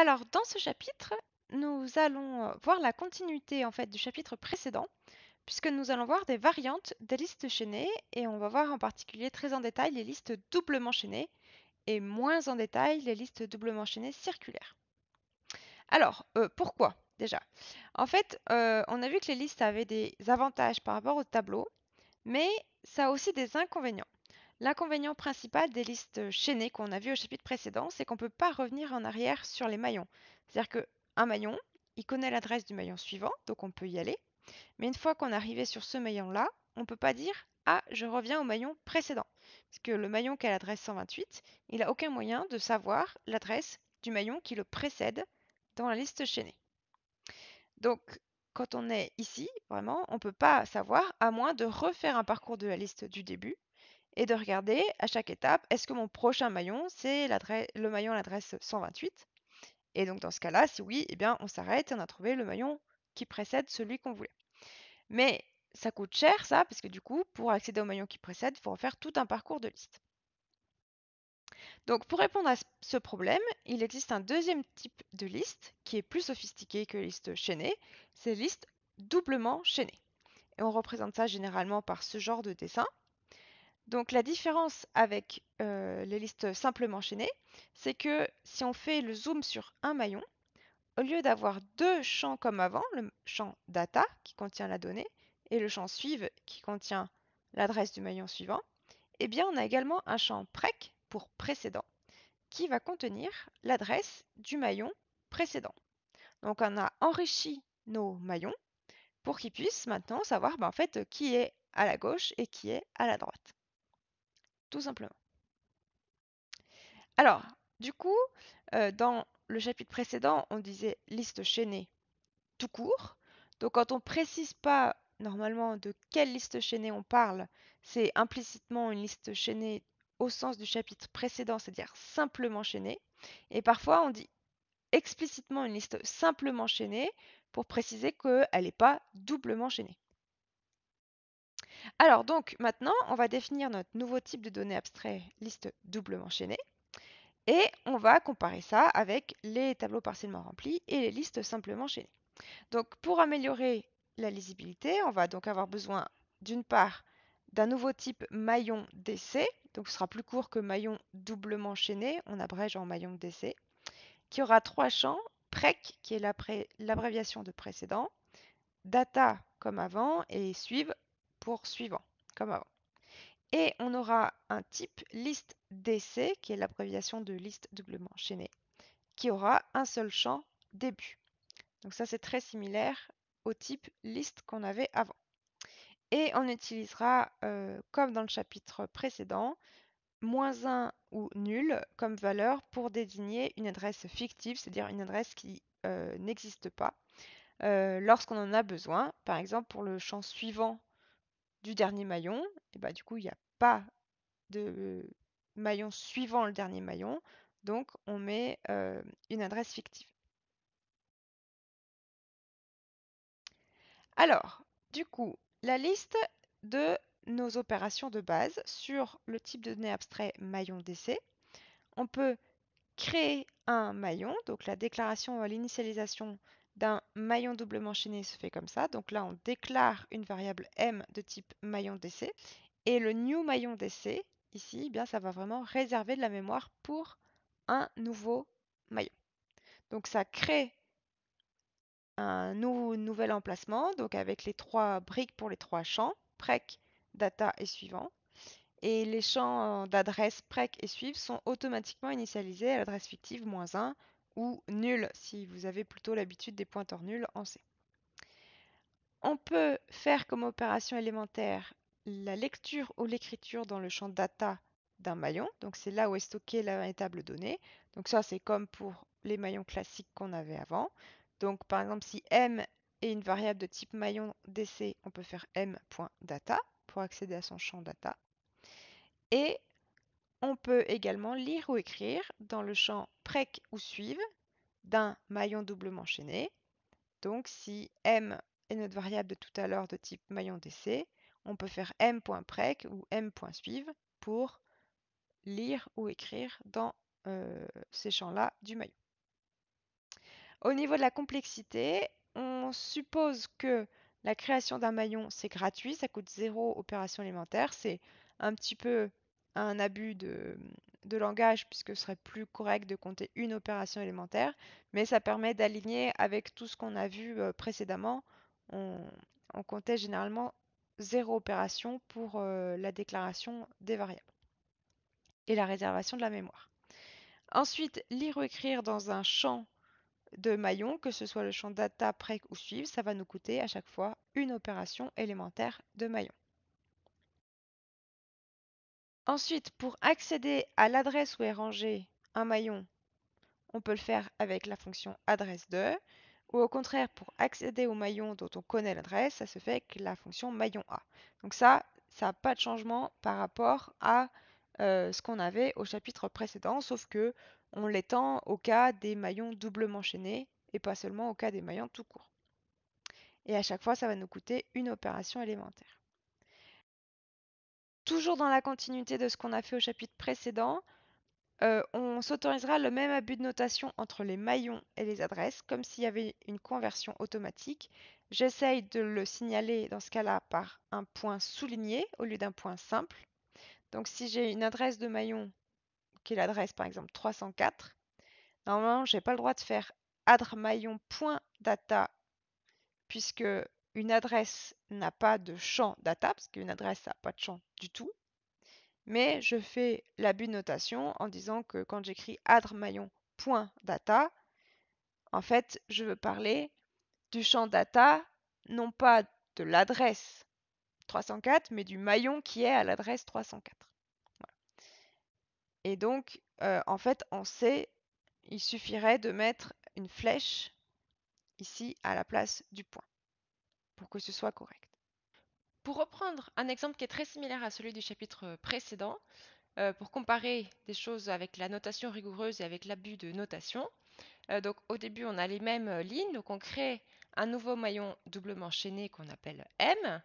Alors, dans ce chapitre, nous allons euh, voir la continuité en fait du chapitre précédent, puisque nous allons voir des variantes des listes chaînées, et on va voir en particulier très en détail les listes doublement chaînées, et moins en détail les listes doublement chaînées circulaires. Alors, euh, pourquoi déjà En fait, euh, on a vu que les listes avaient des avantages par rapport au tableau, mais ça a aussi des inconvénients. L'inconvénient principal des listes chaînées qu'on a vues au chapitre précédent, c'est qu'on ne peut pas revenir en arrière sur les maillons. C'est-à-dire qu'un maillon, il connaît l'adresse du maillon suivant, donc on peut y aller. Mais une fois qu'on est arrivé sur ce maillon-là, on ne peut pas dire ah, je reviens au maillon précédent. Parce que le maillon qui a l'adresse 128, il n'a aucun moyen de savoir l'adresse du maillon qui le précède dans la liste chaînée. Donc, quand on est ici, vraiment, on ne peut pas savoir, à moins de refaire un parcours de la liste du début et de regarder à chaque étape, est-ce que mon prochain maillon, c'est le maillon à l'adresse 128 Et donc dans ce cas-là, si oui, eh bien on s'arrête et on a trouvé le maillon qui précède celui qu'on voulait. Mais ça coûte cher ça, parce que du coup, pour accéder au maillon qui précède, il faut en faire tout un parcours de liste. Donc pour répondre à ce problème, il existe un deuxième type de liste qui est plus sophistiqué que liste chaînée, c'est liste doublement chaînée. Et on représente ça généralement par ce genre de dessin. Donc la différence avec euh, les listes simplement enchaînées, c'est que si on fait le zoom sur un maillon, au lieu d'avoir deux champs comme avant, le champ data qui contient la donnée et le champ suive qui contient l'adresse du maillon suivant, eh bien on a également un champ prec pour précédent qui va contenir l'adresse du maillon précédent. Donc on a enrichi nos maillons pour qu'ils puissent maintenant savoir ben, en fait qui est à la gauche et qui est à la droite tout simplement. Alors, du coup, euh, dans le chapitre précédent, on disait liste chaînée tout court. Donc quand on ne précise pas normalement de quelle liste chaînée on parle, c'est implicitement une liste chaînée au sens du chapitre précédent, c'est-à-dire simplement chaînée. Et parfois on dit explicitement une liste simplement chaînée pour préciser qu'elle n'est pas doublement chaînée. Alors donc maintenant, on va définir notre nouveau type de données abstrait, liste doublement chaînée, et on va comparer ça avec les tableaux partiellement remplis et les listes simplement chaînées. Donc pour améliorer la lisibilité, on va donc avoir besoin d'une part d'un nouveau type maillon d'essai, donc ce sera plus court que maillon doublement chaîné, on abrège en maillon d'essai, qui aura trois champs, PREC qui est l'abréviation de précédent, data comme avant et suivent suivant, comme avant. Et on aura un type liste DC, qui est l'abréviation de liste doublement enchaînée, qui aura un seul champ début. Donc ça, c'est très similaire au type liste qu'on avait avant. Et on utilisera, euh, comme dans le chapitre précédent, moins 1 ou nul comme valeur pour désigner une adresse fictive, c'est-à-dire une adresse qui euh, n'existe pas, euh, lorsqu'on en a besoin. Par exemple, pour le champ suivant du dernier maillon, et bah, du coup, il n'y a pas de maillon suivant le dernier maillon, donc on met une adresse fictive. Alors, du coup, la liste de nos opérations de base sur le type de données abstrait maillon d'essai, On peut créer un maillon, donc la déclaration à l'initialisation d'un maillon doublement chaîné se fait comme ça. Donc là, on déclare une variable m de type maillon d'essai. Et le new maillon d'essai, ici, eh bien, ça va vraiment réserver de la mémoire pour un nouveau maillon. Donc ça crée un nouvel emplacement, donc avec les trois briques pour les trois champs, PREC, data et suivant. Et les champs d'adresse PREC et SUIVENT sont automatiquement initialisés à l'adresse fictive moins 1 ou nul si vous avez plutôt l'habitude des pointeurs nuls en C. On peut faire comme opération élémentaire la lecture ou l'écriture dans le champ data d'un maillon. Donc c'est là où est stockée la véritable donnée. Donc ça c'est comme pour les maillons classiques qu'on avait avant. Donc par exemple si m est une variable de type maillon DC, on peut faire m.data pour accéder à son champ data. Et on peut également lire ou écrire dans le champ PREC ou SUIVE d'un maillon doublement chaîné. Donc si M est notre variable de tout à l'heure de type maillon DC, on peut faire m.prec ou m.suive pour lire ou écrire dans euh, ces champs-là du maillon. Au niveau de la complexité, on suppose que la création d'un maillon, c'est gratuit, ça coûte zéro opération élémentaire, c'est un petit peu un abus de, langage, puisque ce serait plus correct de compter une opération élémentaire, mais ça permet d'aligner avec tout ce qu'on a vu euh, précédemment. On, comptait généralement zéro opération pour euh, la déclaration des variables et la réservation de la mémoire. Ensuite, lire ou écrire dans un champ de maillon, que ce soit le champ data, prec ou suivre, ça va nous coûter à chaque fois une opération élémentaire de maillon. Ensuite, pour accéder à l'adresse où est rangé un maillon, on peut le faire avec la fonction adresse de, ou au contraire, pour accéder au maillon dont on connaît l'adresse, ça se fait avec la fonction maillon A. Donc ça, ça n'a pas de changement par rapport à euh, ce qu'on avait au chapitre précédent, sauf que on l'étend au cas des maillons doublement chaînés et pas seulement au cas des maillons tout courts. Et à chaque fois, ça va nous coûter une opération élémentaire toujours dans la continuité de ce qu'on a fait au chapitre précédent, euh, on s'autorisera le même abus de notation entre les maillons et les adresses, comme s'il y avait une conversion automatique. J'essaye de le signaler dans ce cas-là par un point souligné au lieu d'un point simple. Donc si j'ai une adresse de maillon, qui est l'adresse par exemple 304, normalement je n'ai pas le droit de faire adrmaillon.data puisque une adresse n'a pas de champ data, parce qu'une adresse n'a pas de champ du tout, mais je fais l'abus de notation en disant que quand j'écris point data, en fait, je veux parler du champ data, non pas de l'adresse 304, mais du maillon qui est à l'adresse 304. Et donc, euh, en fait, on sait, il suffirait de mettre une flèche ici à la place du point pour que ce soit correct. Pour reprendre un exemple qui est très similaire à celui du chapitre euh, précédent, euh, pour comparer des choses avec la notation rigoureuse et avec l'abus de notation, euh, donc au début on a les mêmes lignes, donc on crée un nouveau maillon doublement chaîné qu'on appelle M.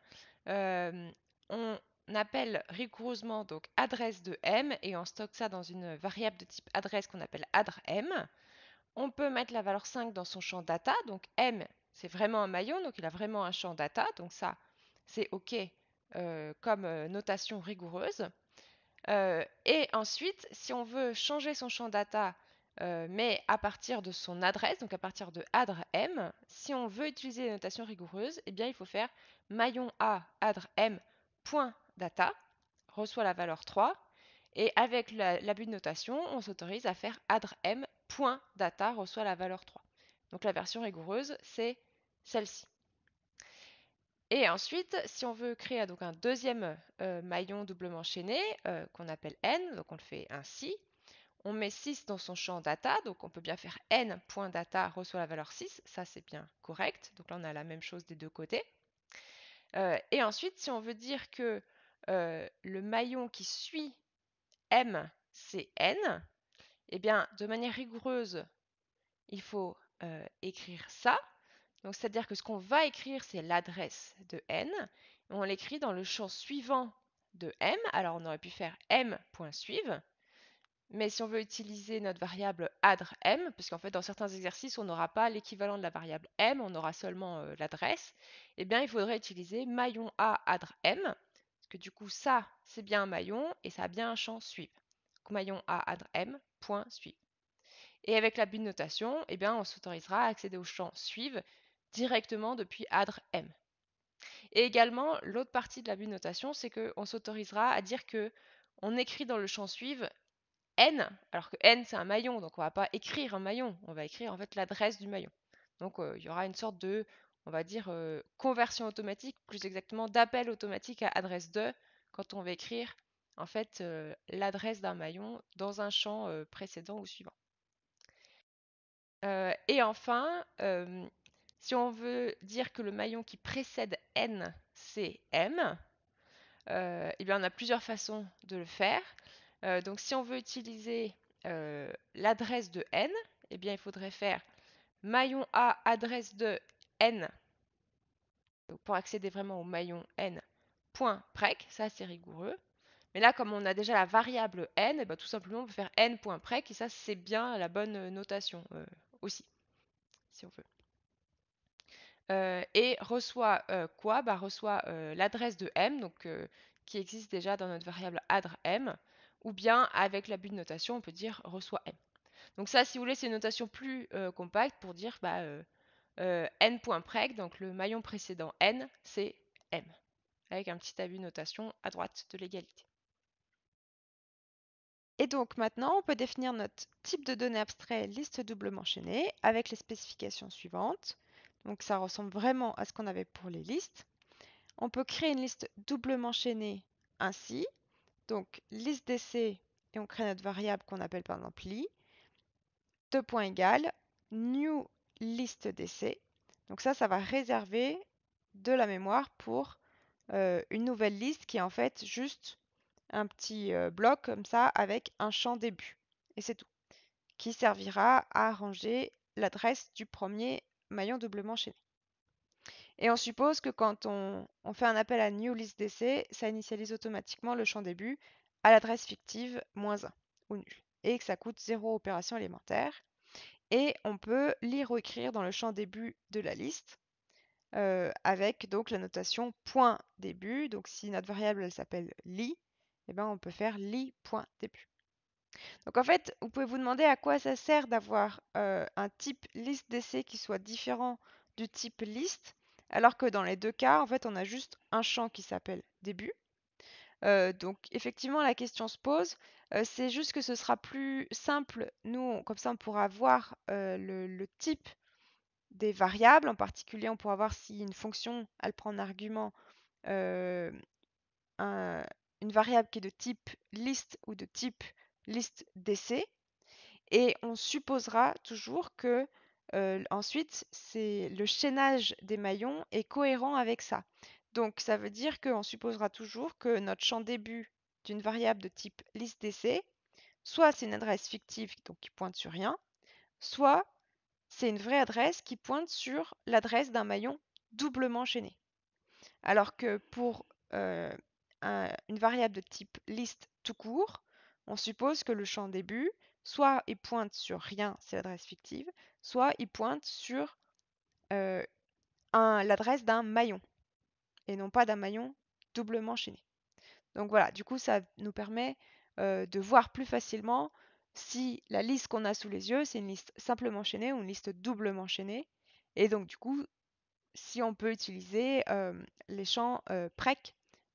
on appelle rigoureusement donc adresse de M et on stocke ça dans une variable de type adresse qu'on appelle m On peut mettre la valeur 5 dans son champ data, donc M c'est vraiment un maillon, donc il a vraiment un champ data, donc ça, c'est OK euh, comme euh, notation rigoureuse. Euh, et ensuite, si on veut changer son champ data, mais à partir de son adresse, donc à partir de m, si on veut utiliser les notations rigoureuse, eh bien, il faut faire maillon a data reçoit la valeur 3, et avec l'abus la, de notation, on s'autorise à faire data reçoit la valeur 3. Donc la version rigoureuse, c'est celle-ci. Et ensuite, si on veut créer donc un deuxième euh, maillon doublement chaîné, euh, qu'on appelle n, donc on le fait ainsi, on met 6 dans son champ data, donc on peut bien faire n.data reçoit la valeur 6, ça c'est bien correct, donc là on a la même chose des deux côtés. Euh, et ensuite, si on veut dire que le maillon qui suit m, c'est n, eh bien de manière rigoureuse, il faut euh, écrire ça. Donc c'est-à-dire que ce qu'on va écrire, c'est l'adresse de n. on l'écrit dans le champ suivant de m. Alors on aurait pu faire m.suive. Mais si on veut utiliser notre variable adre m, parce qu'en fait dans certains exercices on n'aura pas l'équivalent de la variable m, on aura seulement euh, l'adresse, eh bien il faudrait utiliser maillon a adre m, parce que du coup ça c'est bien un maillon et ça a bien un champ suivre. Donc maillon a adr et avec la notation, eh bien, on s'autorisera à accéder au champ Suivre directement depuis ADRE M. Et également, l'autre partie de la notation, c'est qu'on s'autorisera à dire que on écrit dans le champ Suivre N, alors que N c'est un maillon, donc on ne va pas écrire un maillon, on va écrire en fait l'adresse du maillon. Donc euh, il y aura une sorte de, on va dire, euh, conversion automatique, plus exactement d'appel automatique à adresse 2 » quand on va écrire en fait euh, l'adresse d'un maillon dans un champ précédent ou suivant. Euh, et enfin, euh, si on veut dire que le maillon qui précède N, c'est M, euh, eh on a plusieurs façons de le faire. donc si on veut utiliser l'adresse de N, et eh bien il faudrait faire maillon A adresse de N, pour accéder vraiment au maillon N, point prec, ça c'est rigoureux. Mais là, comme on a déjà la variable n, eh tout simplement, on peut faire n.prec et ça, c'est bien la bonne notation aussi, si on veut. Euh, et reçoit euh, quoi bah, Reçoit euh, l'adresse de m, donc, qui existe déjà dans notre variable adre ou bien avec l'abus de notation, on peut dire reçoit m. Donc ça, si vous voulez, c'est une notation plus compacte pour dire bah, n.preg, donc le maillon précédent n, c'est m, avec un petit abus de notation à droite de l'égalité. Et donc maintenant, on peut définir notre type de données abstrait liste doublement chaînée avec les spécifications suivantes. Donc ça ressemble vraiment à ce qu'on avait pour les listes. On peut créer une liste doublement chaînée ainsi. Donc liste d'essai, et on crée notre variable qu'on appelle par exemple li. Deux points égales new liste d'essai. Donc ça, ça va réserver de la mémoire pour euh, une nouvelle liste qui est en fait juste un petit bloc comme ça avec un champ début. Et c'est tout. Qui servira à ranger l'adresse du premier maillon doublement nous. Et on suppose que quand on, fait un appel à new list d'essai, ça initialise automatiquement le champ début à l'adresse fictive moins 1 ou nul. Et que ça coûte 0 opération élémentaire. Et on peut lire ou écrire dans le champ début de la liste avec donc la notation point début. Donc si notre variable s'appelle lit, eh ben, on peut faire li.début. Donc en fait, vous pouvez vous demander à quoi ça sert d'avoir euh, un type liste d'essai qui soit différent du type liste, alors que dans les deux cas, en fait, on a juste un champ qui s'appelle début. Euh, donc effectivement, la question se pose. Euh, c'est juste que ce sera plus simple. Nous, comme ça, on pourra voir le, type des variables. En particulier, on pourra voir si une fonction, elle prend un argument un, une variable qui est de type liste ou de type liste d'essai. Et on supposera toujours que euh, ensuite c'est le chaînage des maillons est cohérent avec ça. Donc ça veut dire qu'on supposera toujours que notre champ début d'une variable de type liste d'essai, soit c'est une adresse fictive donc qui pointe sur rien, soit c'est une vraie adresse qui pointe sur l'adresse d'un maillon doublement chaîné. Alors que pour euh, euh, une variable de type liste tout court, on suppose que le champ début, soit il pointe sur rien, c'est l'adresse fictive, soit il pointe sur euh, l'adresse d'un maillon, et non pas d'un maillon doublement chaîné. Donc voilà, du coup, ça nous permet euh, de voir plus facilement si la liste qu'on a sous les yeux, c'est une liste simplement chaînée ou une liste doublement chaînée. Et donc, du coup, si on peut utiliser les champs euh,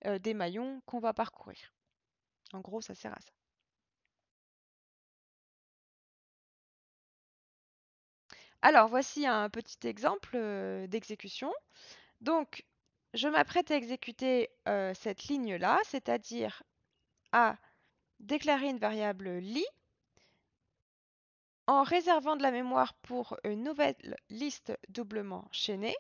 euh, des maillons qu'on va parcourir. En gros, ça sert à ça. Alors, voici un petit exemple euh, d'exécution. Donc, je m'apprête à exécuter euh, cette ligne-là, c'est-à-dire à déclarer une variable li en réservant de la mémoire pour une nouvelle liste doublement chaînée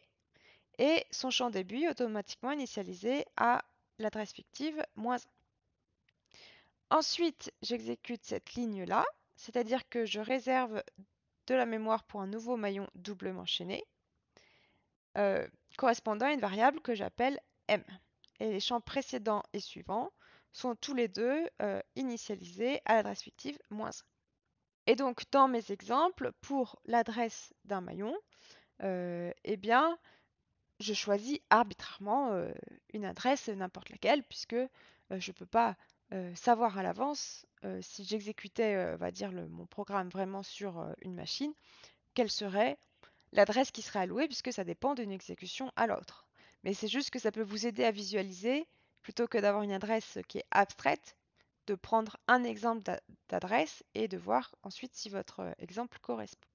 et son champ début automatiquement initialisé à l'adresse fictive, moins 1. Ensuite, j'exécute cette ligne-là, c'est-à-dire que je réserve de la mémoire pour un nouveau maillon doublement chaîné, euh, correspondant à une variable que j'appelle m. Et les champs précédents et suivants sont tous les deux euh, initialisés à l'adresse fictive moins 1. Et donc, dans mes exemples, pour l'adresse d'un maillon, euh, eh bien, je choisis arbitrairement une adresse, n'importe laquelle, puisque je ne peux pas savoir à l'avance si j'exécutais, va dire, mon programme vraiment sur une machine, quelle serait l'adresse qui serait allouée, puisque ça dépend d'une exécution à l'autre. Mais c'est juste que ça peut vous aider à visualiser, plutôt que d'avoir une adresse qui est abstraite, de prendre un exemple d'adresse et de voir ensuite si votre exemple correspond.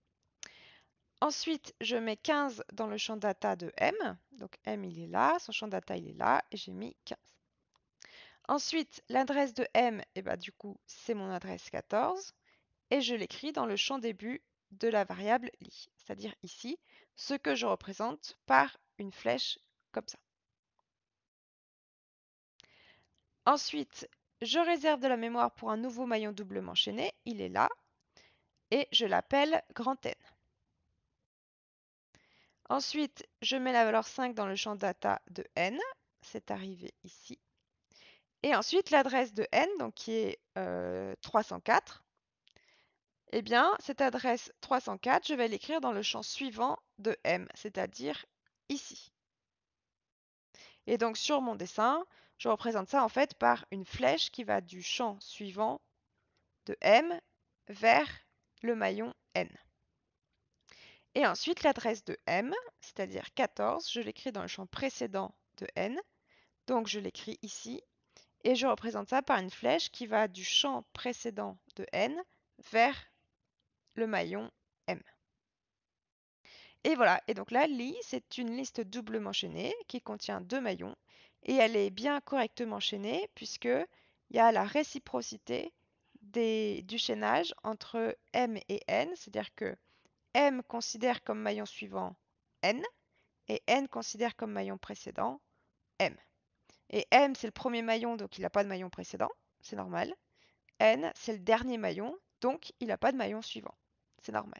Ensuite, je mets 15 dans le champ data de M. Donc M, il est là, son champ data, il est là, et j'ai mis 15. Ensuite, l'adresse de M, et eh ben du coup, c'est mon adresse 14, et je l'écris dans le champ début de la variable li, c'est-à-dire ici, ce que je représente par une flèche comme ça. Ensuite, je réserve de la mémoire pour un nouveau maillon doublement chaîné, il est là, et je l'appelle grand N. Ensuite, je mets la valeur 5 dans le champ data de n. C'est arrivé ici. Et ensuite, l'adresse de n, qui est 304, euh, et eh bien, cette adresse 304, je vais l'écrire dans le champ suivant de M, c'est-à-dire ici. Et donc, sur mon dessin, je représente ça en fait par une flèche qui va du champ suivant de M vers le maillon N. Et ensuite, l'adresse de M, c'est-à-dire 14, je l'écris dans le champ précédent de N. Donc, je l'écris ici. Et je représente ça par une flèche qui va du champ précédent de N vers le maillon M. Et voilà. Et donc là, li, c'est une liste doublement chaînée qui contient deux maillons. Et elle est bien correctement chaînée puisqu'il y a la réciprocité du chaînage entre M et N. C'est-à-dire que M considère comme maillon suivant N et N considère comme maillon précédent M. Et M, c'est le premier maillon, donc il n'a pas de maillon précédent, c'est normal. N, c'est le dernier maillon, donc il n'a pas de maillon suivant, c'est normal.